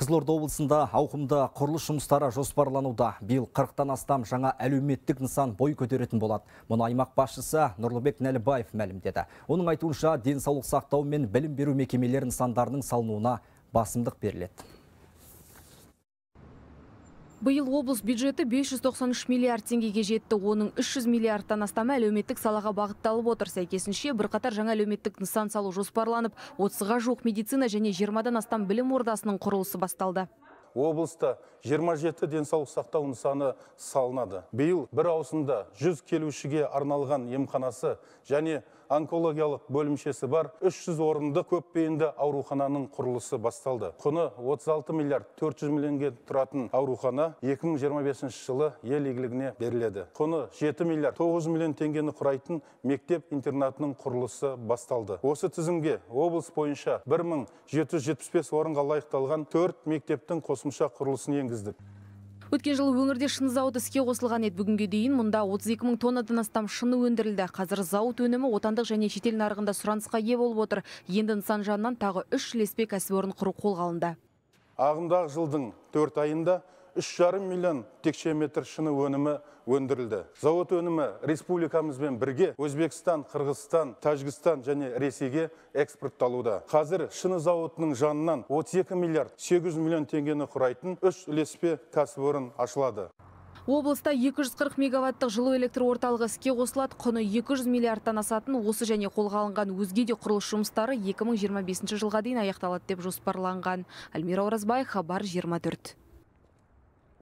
Қызылорда облысында ауқымды құрылыс жұмыстары жоспарлануда. Биыл 40-тан астам жаңа әлеуметтік нысан бой көтеретін болады. Мұны аймақ басшысы Нұрлыбек Нәлібаев мәлімдеді. Оның айтуынша денсаулық сақтау мен білім беру мекемелер нысандарының салынуына басымдық беріледі биыл облыс бюджеті 593 миллиард теңгеге жетті оның 300 миллиардтан астамы әлеуметтік салаға бағытталып отыр сәйкесінше бірқатар жаңа әлеуметтік нысан салу жоспарланып 30-ға жуық медицина және 20-дан астам білім ордасының құрылысы басталды облыста 27 денсаулық сақтау нысаны салынады биыл бір ауысында 100 келушіге арналған емханасы және онкологиялық бөлімшесі бар 300 орынды көпбейінді аурухананың құрылысы басталды құны 36 миллиард 400 миллионге тұратын аурухана 2025 жылы ел игілігіне беріледі құны 7 миллиард 900 миллион теңгені құрайтын мектеп интернатының құрылысы басталды осы тізімге облыс бойынша 1775 орынға лайықталған төрт мектептің қосымша құрылысын енгіздік Өткен жылы өңірде шыны зауыты іске қосылған еді. Бүгінге дейін мұнда 32 мың тоннадан астам шыны өндірілді. Қазір зауыт өнімі отандық және шетел нарығында сұранысқа ие болып отыр. Енді нысан жанынан тағы үш ілеспе кәсіпорын құру қолға алынды. Ағымдағы жылдың төрт айында үш жарым миллион текше метр шыны өнімі өндірілді зауыт өнімі республикамызбен бірге өзбекстан қырғызстан тәжікстан және ресейге экспортталуда қазір шыны зауытының жанынан 32 миллиард 800 миллион теңгені құрайтын үш үлеспе кәсіпорын ашылады облыста 240 мегаваттық жылу электр орталығы іске қосылады құны 200 миллиардтан асатын осы және қолға алынған өзге де құрылыс жұмыстары 2025 жылға дейін аяқталады деп жоспарланған әлмира оразбай хабар 24